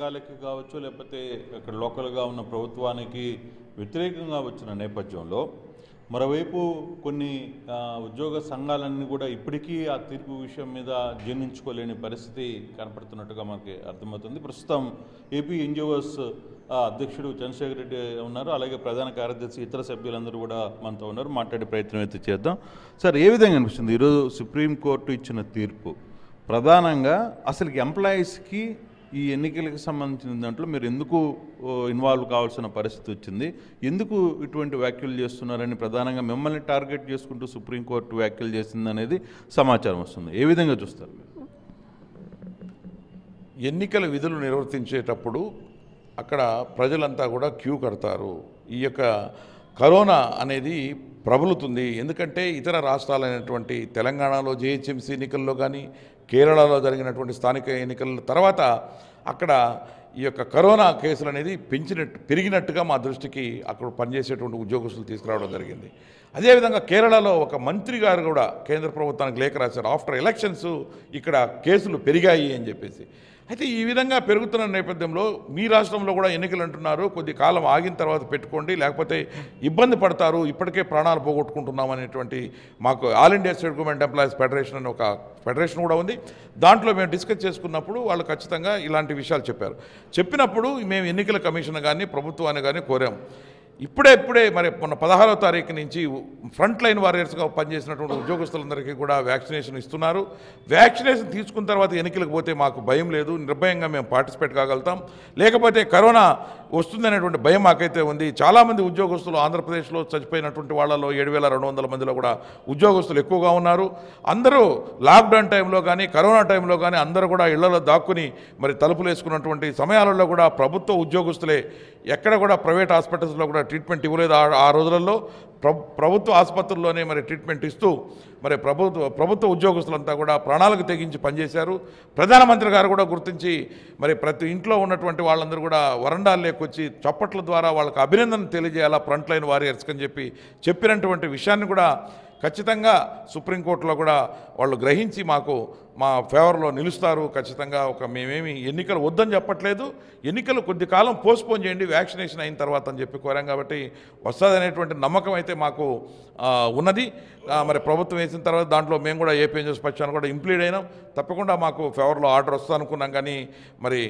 సంఘాలకి కావచ్చు లేకపోతే ఇక్కడ లోకల్గా ఉన్న ప్రభుత్వానికి వ్యతిరేకంగా వచ్చిన నేపథ్యంలో మరోవైపు కొన్ని ఉద్యోగ సంఘాలన్నీ కూడా ఇప్పటికీ ఆ తీర్పు విషయం మీద జీర్ణించుకోలేని పరిస్థితి కనపడుతున్నట్టుగా మనకి అర్థమవుతుంది ప్రస్తుతం ఏపీ ఎన్జిఓస్ అధ్యక్షుడు చంద్రశేఖర్ రెడ్డి ఉన్నారు అలాగే ప్రధాన కార్యదర్శి ఇతర సభ్యులందరూ కూడా మనతో ఉన్నారు మాట్లాడే ప్రయత్నం అయితే చేద్దాం సార్ ఏ విధంగా అనిపిస్తుంది ఈరోజు సుప్రీంకోర్టు ఇచ్చిన తీర్పు ప్రధానంగా అసలు ఎంప్లాయీస్కి ఈ ఎన్నికలకు సంబంధించిన దాంట్లో మీరు ఎందుకు ఇన్వాల్వ్ కావాల్సిన పరిస్థితి వచ్చింది ఎందుకు ఇటువంటి వ్యాఖ్యలు చేస్తున్నారని ప్రధానంగా మిమ్మల్ని టార్గెట్ చేసుకుంటూ సుప్రీంకోర్టు వ్యాఖ్యలు చేసింది సమాచారం వస్తుంది ఏ విధంగా చూస్తారు మీరు ఎన్నికల విధులు నిర్వర్తించేటప్పుడు అక్కడ ప్రజలంతా కూడా క్యూ కడతారు ఈ యొక్క కరోనా అనేది ప్రబలుతుంది ఎందుకంటే ఇతర రాష్ట్రాలైనటువంటి తెలంగాణలో జేహెచ్ఎంసీ ఎన్నికల్లో కానీ కేరళలో జరిగినటువంటి స్థానిక ఎన్నికల తర్వాత అక్కడ ఈ యొక్క కరోనా కేసులు అనేది పెంచినట్టు పెరిగినట్టుగా మా దృష్టికి అక్కడ పనిచేసేటువంటి ఉద్యోగస్తులు తీసుకురావడం జరిగింది అదేవిధంగా కేరళలో ఒక మంత్రి గారు కూడా కేంద్ర ప్రభుత్వానికి లేఖ రాశారు ఆఫ్టర్ ఎలక్షన్స్ ఇక్కడ కేసులు పెరిగాయి అని చెప్పేసి అయితే ఈ విధంగా పెరుగుతున్న నేపథ్యంలో మీ రాష్ట్రంలో కూడా ఎన్నికలు అంటున్నారు కొద్ది కాలం ఆగిన తర్వాత పెట్టుకోండి లేకపోతే ఇబ్బంది పడతారు ఇప్పటికే ప్రాణాలు పోగొట్టుకుంటున్నాం అనేటువంటి మాకు all India state government employees federation అని ఒక ఫెడరేషన్ కూడా ఉంది దాంట్లో మేము డిస్కస్ చేసుకున్నప్పుడు వాళ్ళు ఖచ్చితంగా ఇలాంటి విషయాలు చెప్పారు చెప్పినప్పుడు మేము ఎన్నికల కమిషన్ కానీ ప్రభుత్వాన్ని కానీ కోరాము ఇప్పుడే ఇప్పుడే మరి మొన్న పదహారో తారీఖు నుంచి ఫ్రంట్ లైన్ వారియర్స్గా పనిచేసినటువంటి ఉద్యోగస్తులందరికీ కూడా వ్యాక్సినేషన్ ఇస్తున్నారు వ్యాక్సినేషన్ తీసుకున్న తర్వాత ఎన్నికలకు పోతే మాకు భయం లేదు నిర్భయంగా మేము పార్టిసిపేట్ కాగలుగుతాం లేకపోతే కరోనా వస్తుందనేటువంటి భయం మాకైతే ఉంది చాలామంది ఉద్యోగస్తులు ఆంధ్రప్రదేశ్లో చచ్చిపోయినటువంటి వాళ్ళలో ఏడు వేల రెండు వందల మందిలో కూడా ఉద్యోగస్తులు ఎక్కువగా ఉన్నారు అందరూ లాక్డౌన్ టైంలో కానీ కరోనా టైంలో కానీ అందరూ కూడా ఇళ్లలో దాక్కుని మరి తలుపులు వేసుకున్నటువంటి సమయాలలో కూడా ప్రభుత్వ ఉద్యోగస్తులే ఎక్కడ కూడా ప్రైవేట్ హాస్పిటల్స్లో కూడా ట్రీట్మెంట్ ఇవ్వలేదు ఆ రోజులలో ప్రభుత్వ ఆసుపత్రుల్లోనే మరి ట్రీట్మెంట్ ఇస్తూ మరి ప్రభుత్వ ప్రభుత్వ ఉద్యోగస్తులంతా కూడా ప్రాణాలకు తెగించి పనిచేశారు ప్రధానమంత్రి గారు కూడా గుర్తించి మరి ప్రతి ఇంట్లో ఉన్నటువంటి వాళ్ళందరూ కూడా వరండాలు లేకొచ్చి చప్పట్ల ద్వారా వాళ్ళకి అభినందన తెలియజేయాలా ఫ్రంట్ లైన్ వారియర్స్ అని చెప్పి చెప్పినటువంటి విషయాన్ని కూడా ఖచ్చితంగా సుప్రీంకోర్టులో కూడా వాళ్ళు గ్రహించి మాకు మా ఫేవర్లో నిలుస్తారు ఖచ్చితంగా ఒక మేమేమి ఎన్నికలు వద్దని చెప్పట్లేదు ఎన్నికలు కొద్ది కాలం పోస్ట్పోన్ చేయండి వ్యాక్సినేషన్ అయిన తర్వాత అని చెప్పి కోరాం కాబట్టి వస్తుంది నమ్మకం అయితే మాకు ఉన్నది మరి ప్రభుత్వం వేసిన తర్వాత దాంట్లో మేము కూడా ఏపీఎంజెస్ పక్షాన్ని కూడా ఇంప్లీడ్ అయినాం తప్పకుండా మాకు ఫేవర్లో ఆర్డర్ వస్తుందనుకున్నాం కానీ మరి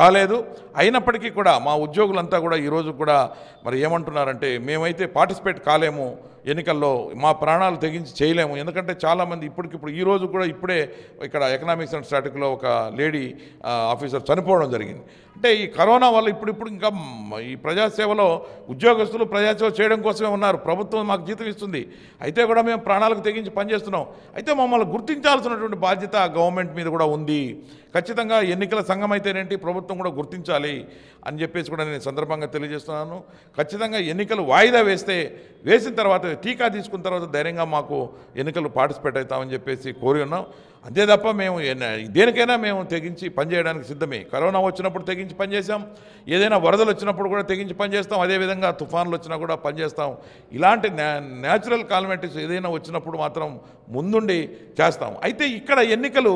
రాలేదు అయినప్పటికీ కూడా మా ఉద్యోగులంతా కూడా ఈరోజు కూడా మరి ఏమంటున్నారంటే మేమైతే పార్టిసిపేట్ కాలేము ఎన్నికల్లో మా ప్రాణాలు తెగించి చేయలేము ఎందుకంటే చాలామంది ఇప్పటికిప్పుడు ఈరోజు కూడా ఇప్పుడే ఇక్కడ ఎకనామిక్స్ అండ్ స్ట్రాటజీలో ఒక లేడీ ఆఫీసర్ చనిపోవడం జరిగింది అంటే ఈ కరోనా వల్ల ఇప్పుడు ఇప్పుడు ఇంకా ఈ ప్రజాసేవలో ఉద్యోగస్తులు ప్రజాసేవ చేయడం కోసమే ఉన్నారు ప్రభుత్వం మాకు జీతం ఇస్తుంది అయితే కూడా మేము ప్రాణాలకు తెగించి పనిచేస్తున్నాం అయితే మమ్మల్ని గుర్తించాల్సినటువంటి బాధ్యత గవర్నమెంట్ మీద కూడా ఉంది ఖచ్చితంగా ఎన్నికల సంఘం అయితేనేంటి ప్రభుత్వం కూడా గుర్తించాలి అని చెప్పేసి కూడా నేను సందర్భంగా తెలియజేస్తున్నాను ఖచ్చితంగా ఎన్నికలు వాయిదా వేస్తే వేసిన తర్వాత టీకా తీసుకున్న తర్వాత ధైర్యంగా మాకు ఎన్నికలు పార్టిసిపేట్ అవుతామని చెప్పేసి కోరి ఉన్నాం అంతే తప్ప మేము దేనికైనా మేము తెగించి పనిచేయడానికి సిద్ధమే కరోనా వచ్చినప్పుడు తెగించి పనిచేసాం ఏదైనా వరదలు వచ్చినప్పుడు కూడా తెగించి పనిచేస్తాం అదేవిధంగా తుఫాన్లు వచ్చినా కూడా పనిచేస్తాం ఇలాంటి న్యాచురల్ కాలమెటిక్స్ ఏదైనా వచ్చినప్పుడు మాత్రం ముందుండి చేస్తాం అయితే ఇక్కడ ఎన్నికలు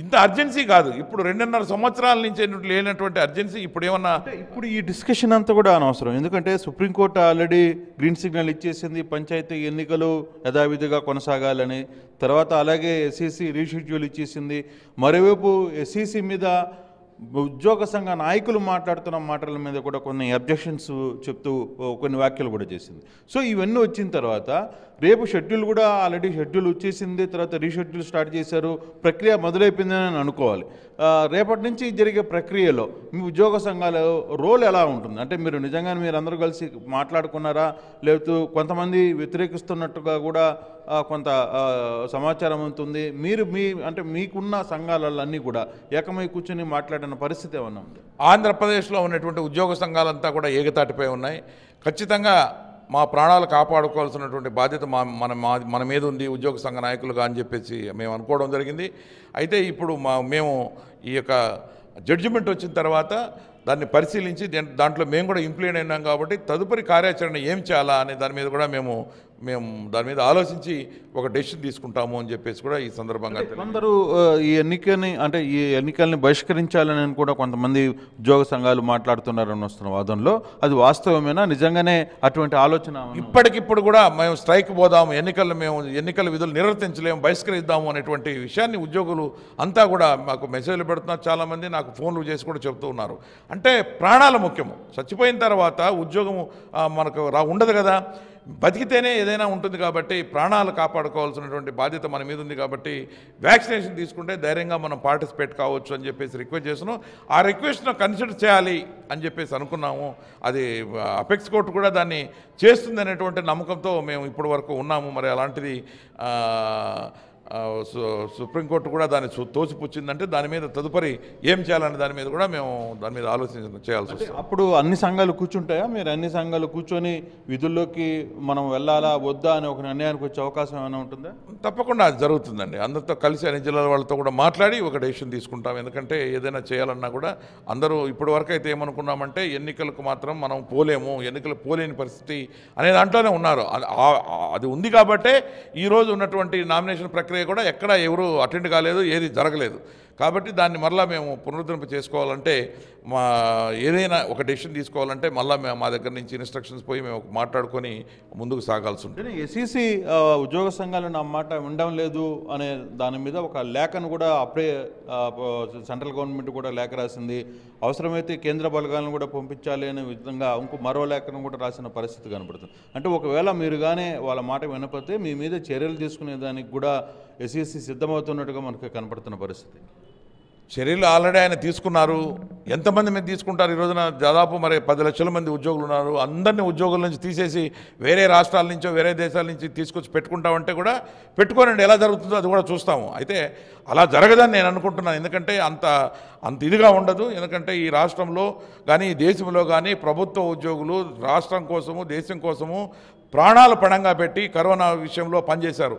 ఇంత అర్జెన్సీ కాదు ఇప్పుడు రెండున్నర సంవత్సరాల నుంచి లేనటువంటి అర్జెన్సీ ఇప్పుడు ఏమన్నా ఇప్పుడు ఈ డిస్కషన్ అంతా కూడా అనవసరం ఎందుకంటే సుప్రీంకోర్టు ఆల్రెడీ గ్రీన్ సిగ్నల్ ఇచ్చేసింది పంచాయతీ ఎన్నికలు యథావిధిగా కొనసాగాలని తర్వాత అలాగే ఎస్సీసీ రీషెడ్యూల్ e ఇచ్చేసింది మరోవైపు ఎస్సీసీ e మీద ఉద్యోగ సంఘ నాయకులు మాట్లాడుతున్న మాటల మీద కూడా కొన్ని అబ్జెక్షన్స్ చెప్తూ కొన్ని వ్యాఖ్యలు కూడా చేసింది సో ఇవన్నీ వచ్చిన తర్వాత రేపు షెడ్యూల్ కూడా ఆల్రెడీ షెడ్యూల్ వచ్చేసింది తర్వాత రీషెడ్యూల్ స్టార్ట్ చేశారు ప్రక్రియ మొదలైపోయిందని అనుకోవాలి రేపటి నుంచి జరిగే ప్రక్రియలో మీ ఉద్యోగ సంఘాల రోల్ ఎలా ఉంటుంది అంటే మీరు నిజంగా మీరు అందరూ కలిసి మాట్లాడుకున్నారా లేకపోతే కొంతమంది వ్యతిరేకిస్తున్నట్టుగా కూడా కొంత సమాచారం ఉంటుంది మీరు మీ అంటే మీకున్న సంఘాలన్నీ కూడా ఏకమై కూర్చొని మాట్లాడిన పరిస్థితి ఏమన్నా ఉంది ఆంధ్రప్రదేశ్లో ఉన్నటువంటి ఉద్యోగ సంఘాలంతా కూడా ఏగతాటిపై ఉన్నాయి ఖచ్చితంగా మా ప్రాణాలు కాపాడుకోవాల్సినటువంటి బాధ్యత మా మన మన మీద ఉంది ఉద్యోగ సంఘ నాయకులుగా అని చెప్పేసి మేము అనుకోవడం జరిగింది అయితే ఇప్పుడు మా మేము ఈ యొక్క జడ్జిమెంట్ వచ్చిన తర్వాత దాన్ని పరిశీలించి దాంట్లో మేము కూడా ఇంప్లీడ్ అయినాం కాబట్టి తదుపరి కార్యాచరణ ఏం చేయాలా అనే దాని మీద కూడా మేము మేము దాని మీద ఆలోచించి ఒక డెసిషన్ తీసుకుంటాము అని చెప్పేసి కూడా ఈ సందర్భంగా అందరూ ఈ ఎన్నికని అంటే ఈ ఎన్నికల్ని బహిష్కరించాలని కూడా కొంతమంది ఉద్యోగ సంఘాలు మాట్లాడుతున్నారని వస్తున్న వాదనలో అది వాస్తవమేనా నిజంగానే అటువంటి ఆలోచన ఇప్పటికిప్పుడు కూడా మేము స్ట్రైక్ పోదాము ఎన్నికలు మేము ఎన్నికల విధులు నిర్వర్తించలేము బహిష్కరిద్దాము అనేటువంటి విషయాన్ని ఉద్యోగులు అంతా కూడా మాకు మెసేజ్లు పెడుతున్నారు చాలామంది నాకు ఫోన్లు చేసి కూడా చెప్తూ ఉన్నారు అంటే ప్రాణాలు ముఖ్యము చచ్చిపోయిన తర్వాత ఉద్యోగము మనకు రా ఉండదు కదా బతికితేనే ఏదైనా ఉంటుంది కాబట్టి ప్రాణాలు కాపాడుకోవాల్సినటువంటి బాధ్యత మన మీద ఉంది కాబట్టి వ్యాక్సినేషన్ తీసుకుంటే ధైర్యంగా మనం పార్టిసిపేట్ కావచ్చు అని చెప్పేసి రిక్వెస్ట్ చేసిన ఆ రిక్వెస్ట్ను కన్సిడర్ చేయాలి అని చెప్పేసి అనుకున్నాము అది అపెక్స్ కోర్టు కూడా దాన్ని చేస్తుంది అనేటువంటి నమ్మకంతో మేము ఇప్పటి ఉన్నాము మరి అలాంటిది సుప్రీంకోర్టు కూడా దాన్ని తోసిపుచ్చిందంటే దాని మీద తదుపరి ఏం చేయాలనే దాని మీద కూడా మేము దాని మీద ఆలోచించ చేయాల్సి వస్తుంది అప్పుడు అన్ని సంఘాలు కూర్చుంటాయా మీరు అన్ని సంఘాలు కూర్చొని విధుల్లోకి మనం వెళ్ళాలా వద్దా అని ఒక నిర్ణయానికి వచ్చే అవకాశం ఏమైనా ఉంటుందా తప్పకుండా అది జరుగుతుందండి అందరితో కలిసి అన్ని జిల్లాల వాళ్ళతో కూడా మాట్లాడి ఒక డెసిషన్ తీసుకుంటాం ఎందుకంటే ఏదైనా చేయాలన్నా కూడా అందరూ ఇప్పటి వరకు అయితే ఏమనుకున్నామంటే ఎన్నికలకు మాత్రం మనం పోలేము ఎన్నికలు పోలేని పరిస్థితి అనే దాంట్లోనే ఉన్నారు అది ఉంది కాబట్టే ఈరోజు ఉన్నటువంటి నామినేషన్ ప్రక్రియ జరిగినవి కూడా ఎక్కడ ఎవరు అటెండ్ కాలేదు ఏది జరగలేదు కాబట్టి దాన్ని మరలా మేము పునరుద్ధరింప చేసుకోవాలంటే మా ఏదైనా ఒక డెసిషన్ తీసుకోవాలంటే మళ్ళీ మేము మా దగ్గర నుంచి ఇన్స్ట్రక్షన్స్ పోయి మేము మాట్లాడుకొని ముందుకు సాగాల్సి ఉంటుంది ఎస్ఈసి ఉద్యోగ సంఘాలు నా మాట ఉండడం లేదు అనే దాని మీద ఒక లేఖను కూడా అప్పుడే సెంట్రల్ గవర్నమెంట్ కూడా లేఖ రాసింది అవసరమైతే కేంద్ర బలగాలను కూడా పంపించాలి అనే విధంగా ఇంకో మరో లేఖను కూడా రాసిన పరిస్థితి కనబడుతుంది అంటే ఒకవేళ మీరు కానీ వాళ్ళ మాట వినపడితే మీ మీద చర్యలు తీసుకునే దానికి కూడా ఎస్ఈసీ సిద్ధమవుతున్నట్టుగా మనకు కనపడుతున్న పరిస్థితి చర్యలు ఆల్రెడీ ఆయన తీసుకున్నారు ఎంతమంది మీరు తీసుకుంటారు ఈ రోజున దాదాపు మరి పది లక్షల మంది ఉద్యోగులు ఉన్నారు అందరినీ ఉద్యోగుల నుంచి తీసేసి వేరే రాష్ట్రాల నుంచో వేరే దేశాల నుంచి తీసుకొచ్చి పెట్టుకుంటామంటే కూడా పెట్టుకోనండి ఎలా జరుగుతుందో అది కూడా చూస్తాము అయితే అలా జరగదని నేను అనుకుంటున్నాను ఎందుకంటే అంత అంత ఇదిగా ఉండదు ఎందుకంటే ఈ రాష్ట్రంలో కానీ దేశంలో కానీ ప్రభుత్వ ఉద్యోగులు రాష్ట్రం కోసము దేశం కోసము ప్రాణాలు పణంగా పెట్టి కరోనా విషయంలో పనిచేశారు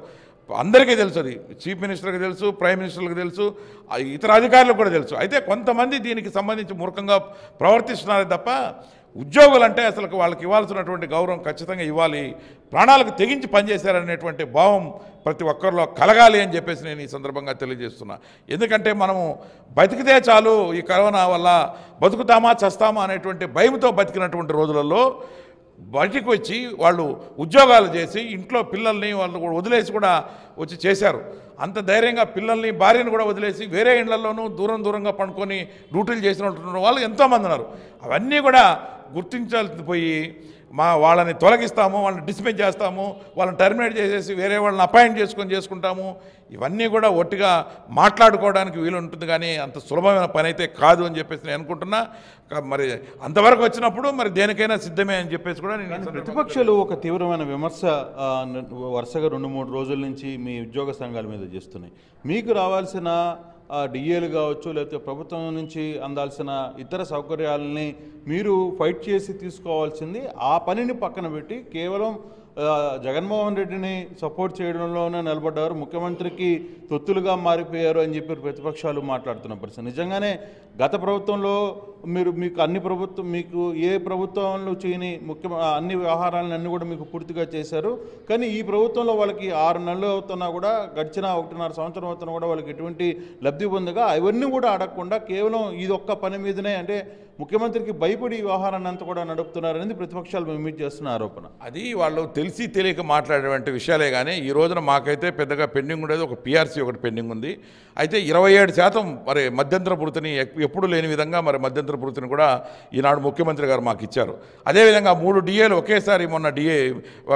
అందరికీ తెలుసు అది చీఫ్ మినిస్టర్కి తెలుసు ప్రైమ్ మినిస్టర్కి తెలుసు ఇతర అధికారులకు కూడా తెలుసు అయితే కొంతమంది దీనికి సంబంధించి మూర్ఖంగా ప్రవర్తిస్తున్నారు తప్ప ఉద్యోగులు అంటే అసలు వాళ్ళకి ఇవ్వాల్సినటువంటి గౌరవం ఖచ్చితంగా ఇవ్వాలి ప్రాణాలకు తెగించి పనిచేశారనేటువంటి భావం ప్రతి ఒక్కరిలో కలగాలి అని చెప్పేసి నేను ఈ సందర్భంగా తెలియజేస్తున్నా ఎందుకంటే మనము బతికితే చాలు ఈ కరోనా వల్ల బతుకుతామా చస్తామా అనేటువంటి భయంతో బతికినటువంటి రోజులలో బయటికి వచ్చి వాళ్ళు ఉద్యోగాలు చేసి ఇంట్లో పిల్లల్ని వాళ్ళు కూడా వదిలేసి కూడా వచ్చి చేశారు అంత ధైర్యంగా పిల్లల్ని భార్యను కూడా వదిలేసి వేరే ఇళ్లలోనూ దూరం దూరంగా పండుకొని డ్యూటీలు చేసినటువంటి వాళ్ళు ఎంతోమంది ఉన్నారు అవన్నీ కూడా గుర్తించాల్సి పోయి మా వాళ్ళని తొలగిస్తాము వాళ్ళని డిస్మిస్ చేస్తాము వాళ్ళని టర్మినేట్ చేసేసి వేరే వాళ్ళని అపాయింట్ చేసుకొని చేసుకుంటాము ఇవన్నీ కూడా ఒట్టిగా మాట్లాడుకోవడానికి వీలు ఉంటుంది కానీ అంత సులభమైన పని అయితే కాదు అని చెప్పేసి నేను అనుకుంటున్నా మరి అంతవరకు వచ్చినప్పుడు మరి దేనికైనా సిద్ధమే అని చెప్పేసి కూడా నేను ప్రతిపక్షాలు ఒక తీవ్రమైన విమర్శ వరుసగా రెండు మూడు రోజుల నుంచి మీ ఉద్యోగ సంఘాల మీద చేస్తున్నాయి మీకు రావాల్సిన డిఏలు కావచ్చు లేకపోతే ప్రభుత్వం నుంచి అందాల్సిన ఇతర సౌకర్యాలని మీరు ఫైట్ చేసి తీసుకోవాల్సింది ఆ పనిని పక్కన పెట్టి కేవలం జగన్మోహన్ రెడ్డిని సపోర్ట్ చేయడంలోనే నిలబడ్డారు ముఖ్యమంత్రికి తొత్తులుగా మారిపోయారు అని చెప్పి ప్రతిపక్షాలు మాట్లాడుతున్న పరిస్థితి నిజంగానే గత ప్రభుత్వంలో మీరు మీకు అన్ని ప్రభుత్వం మీకు ఏ ప్రభుత్వంలో చేయని ముఖ్య అన్ని వ్యవహారాలను అన్నీ కూడా మీకు పూర్తిగా చేశారు కానీ ఈ ప్రభుత్వంలో వాళ్ళకి ఆరు నెలలు అవుతున్నా కూడా గడిచిన ఒకటిన్నర సంవత్సరం అవుతున్నా కూడా వాళ్ళకి ఎటువంటి లబ్ధి పొందగా అవన్నీ కూడా అడగకుండా కేవలం ఇది ఒక్క పని మీదనే అంటే ముఖ్యమంత్రికి భయపడి వ్యవహారాన్ని అంతా కూడా నడుపుతున్నారనేది ప్రతిపక్షాలు మిమిట్ చేస్తున్న ఆరోపణ అది వాళ్ళు తెలిసి తెలియక మాట్లాడేటువంటి విషయాలే కానీ ఈ రోజున మాకైతే పెద్దగా పెండింగ్ ఉండేది ఒక పిఆర్సీ ఒకటి పెండింగ్ ఉంది అయితే ఇరవై ఏడు శాతం మరి మధ్యంతర పూర్తిని ఎప్పుడు లేని విధంగా మరి మధ్యంతర పూర్తిని కూడా ఈనాడు ముఖ్యమంత్రి గారు మాకు ఇచ్చారు అదేవిధంగా మూడు డిఏలు ఒకేసారి మొన్న డిఏ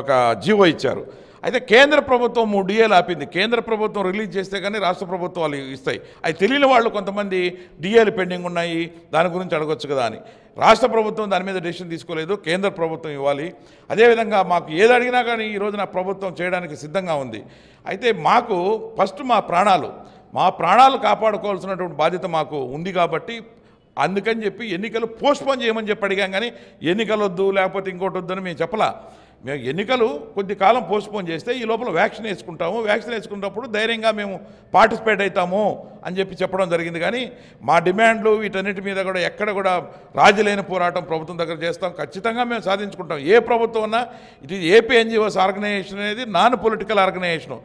ఒక జీవో ఇచ్చారు అయితే కేంద్ర ప్రభుత్వం మూడు డిఏలు ఆపింది కేంద్ర ప్రభుత్వం రిలీజ్ చేస్తే కానీ రాష్ట్ర ప్రభుత్వాలు ఇస్తాయి అవి తెలియని వాళ్ళు కొంతమంది డిఏలు పెండింగ్ ఉన్నాయి దాని గురించి అడగొచ్చు కదా అని రాష్ట్ర ప్రభుత్వం దాని మీద డెసిషన్ తీసుకోలేదు కేంద్ర ప్రభుత్వం ఇవ్వాలి అదేవిధంగా మాకు ఏది అడిగినా కానీ ఈ రోజున ప్రభుత్వం చేయడానికి సిద్ధంగా ఉంది అయితే మాకు ఫస్ట్ మా ప్రాణాలు మా ప్రాణాలు కాపాడుకోవాల్సినటువంటి బాధ్యత మాకు ఉంది కాబట్టి అందుకని చెప్పి ఎన్నికలు పోస్ట్పోన్ చేయమని చెప్పి అడిగాం కానీ ఎన్నికలు వద్దు లేకపోతే ఇంకోటి వద్దని మేము చెప్పలా మేము ఎన్నికలు కొద్ది కాలం పోస్ట్పోన్ చేస్తే ఈ లోపల వ్యాక్సిన్ వేసుకుంటాము వ్యాక్సిన్ వేసుకున్నప్పుడు ధైర్యంగా మేము పార్టిసిపేట్ అవుతాము అని చెప్పి చెప్పడం జరిగింది కానీ మా డిమాండ్లు వీటన్నిటి మీద కూడా ఎక్కడ కూడా రాజీ పోరాటం ప్రభుత్వం దగ్గర చేస్తాం ఖచ్చితంగా మేము సాధించుకుంటాం ఏ ప్రభుత్వం ఉన్నా it is AP NGOs organisation అనేది నాన్ పొలిటికల్ ఆర్గనైజేషన్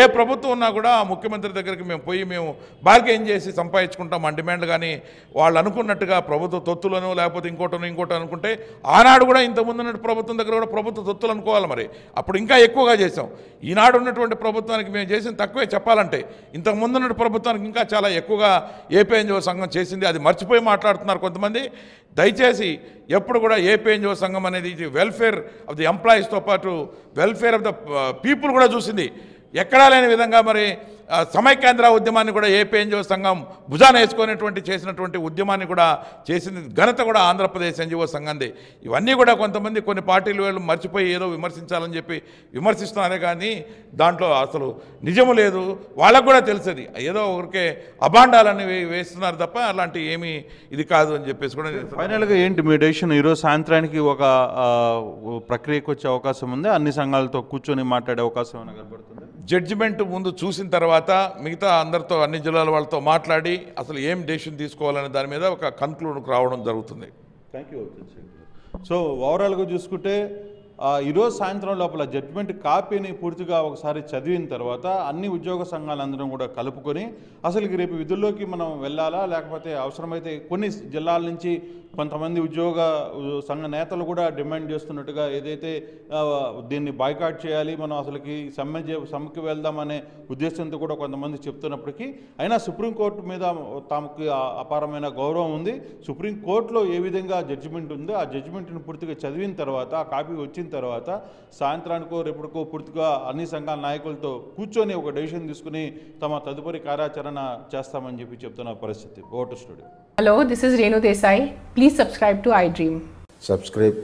ఏ ప్రభుత్వం ఉన్నా కూడా ఆ ముఖ్యమంత్రి దగ్గరికి మేము పోయి మేము బార్గెయిన్ చేసి సంపాదించుకుంటాం మా డిమాండ్లు కానీ వాళ్ళు అనుకున్నట్టుగా ప్రభుత్వ తొత్తులను లేకపోతే ఇంకోటను ఇంకోటి అనుకుంటే ఆనాడు కూడా ఇంతకుముందు ఉన్నట్టు ప్రభుత్వం దగ్గర కూడా ప్రభుత్వ తొత్తులు అనుకోవాలి మరి అప్పుడు ఇంకా ఎక్కువగా చేసాం ఈనాడు ఉన్నటువంటి ప్రభుత్వానికి మేము చేసిన తక్కువే చెప్పాలంటే ఇంతకుముందు ఉన్నటువంటి ప్రభుత్వానికి ఇంకా చాలా ఎక్కువగా ఏపీఎన్జిఓ సంఘం చేసింది అది మర్చిపోయి మాట్లాడుతున్నారు కొంతమంది దయచేసి ఎప్పుడు కూడా ఏపీఎన్జిఓ సంఘం అనేది ఇది వెల్ఫేర్ ఆఫ్ ది ఎంప్లాయీస్తో పాటు వెల్ఫేర్ ఆఫ్ ద పీపుల్ కూడా చూసింది ఎక్కడా లేని విధంగా మరి సమైకేంద్ర ఉద్యమాన్ని కూడా ఏపీఎన్జో సంఘం భుజాన వేసుకునేటువంటి చేసినటువంటి ఉద్యమాన్ని కూడా చేసింది ఘనత కూడా ఆంధ్రప్రదేశ్ ఎన్జిఓ సంఘంది ఇవన్నీ కూడా కొంతమంది కొన్ని పార్టీలు వీళ్ళు మర్చిపోయి ఏదో విమర్శించాలని చెప్పి విమర్శిస్తున్నారే కానీ దాంట్లో అసలు నిజము లేదు వాళ్ళకు కూడా తెలిసేది ఏదో ఊరికే అభాండాలని వేస్తున్నారు తప్ప అలాంటి ఏమీ ఇది కాదు అని చెప్పేసి కూడా ఫైనల్గా ఏంటి మీ డెసిషన్ ఈరోజు సాయంత్రానికి ఒక ప్రక్రియకు వచ్చే అవకాశం ఉంది అన్ని సంఘాలతో కూర్చొని మాట్లాడే అవకాశం కనబడుతుంది జడ్జిమెంట్ ముందు చూసిన తర్వాత మిగతా అందరితో అన్ని జిల్లాల వాళ్ళతో మాట్లాడి అసలు ఏం డెసిషన్ తీసుకోవాలనే దాని మీద ఒక కన్క్లూడ్కి రావడం జరుగుతుంది థ్యాంక్ యూ సో ఓవరాల్గా చూసుకుంటే ఈరోజు సాయంత్రం లోపల జడ్జిమెంట్ కాపీని పూర్తిగా ఒకసారి చదివిన తర్వాత అన్ని ఉద్యోగ సంఘాలందరం కూడా కలుపుకొని అసలు రేపు విధుల్లోకి మనం వెళ్ళాలా లేకపోతే అవసరమైతే కొన్ని జిల్లాల నుంచి కొంతమంది ఉద్యోగ సంఘ నేతలు కూడా డిమాండ్ చేస్తున్నట్టుగా ఏదైతే దీన్ని బాయ్కాట్ చేయాలి మనం అసలుకి సమ్మె చే సమ్మెకి వెళ్దామనే ఉద్దేశంతో కూడా కొంతమంది చెప్తున్నప్పటికీ అయినా సుప్రీంకోర్టు మీద తమకు అపారమైన గౌరవం ఉంది సుప్రీంకోర్టులో ఏ విధంగా జడ్జిమెంట్ ఉందో ఆ జడ్జిమెంట్ని పూర్తిగా చదివిన తర్వాత ఆ కాపీ వచ్చిన తర్వాత సాయంత్రానికో రేపటికో పూర్తిగా అన్ని సంఘాల నాయకులతో కూర్చొని ఒక డెసిషన్ తీసుకుని తమ తదుపరి కార్యాచరణ చేస్తామని చెప్పి చెప్తున్న పరిస్థితి ఓటు studio hello this is Renu Desai please subscribe to I dream subscribe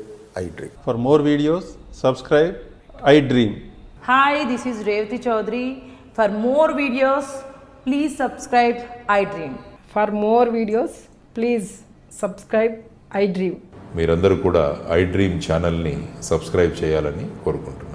I dream for more videos subscribe I dream hi this is Revathi Chowdary for more videos please subscribe I dream for more videos please subscribe I dream మీరందరూ కూడా I dream ఛానల్ని subscribe చేయాలని కోరుకుంటున్నారు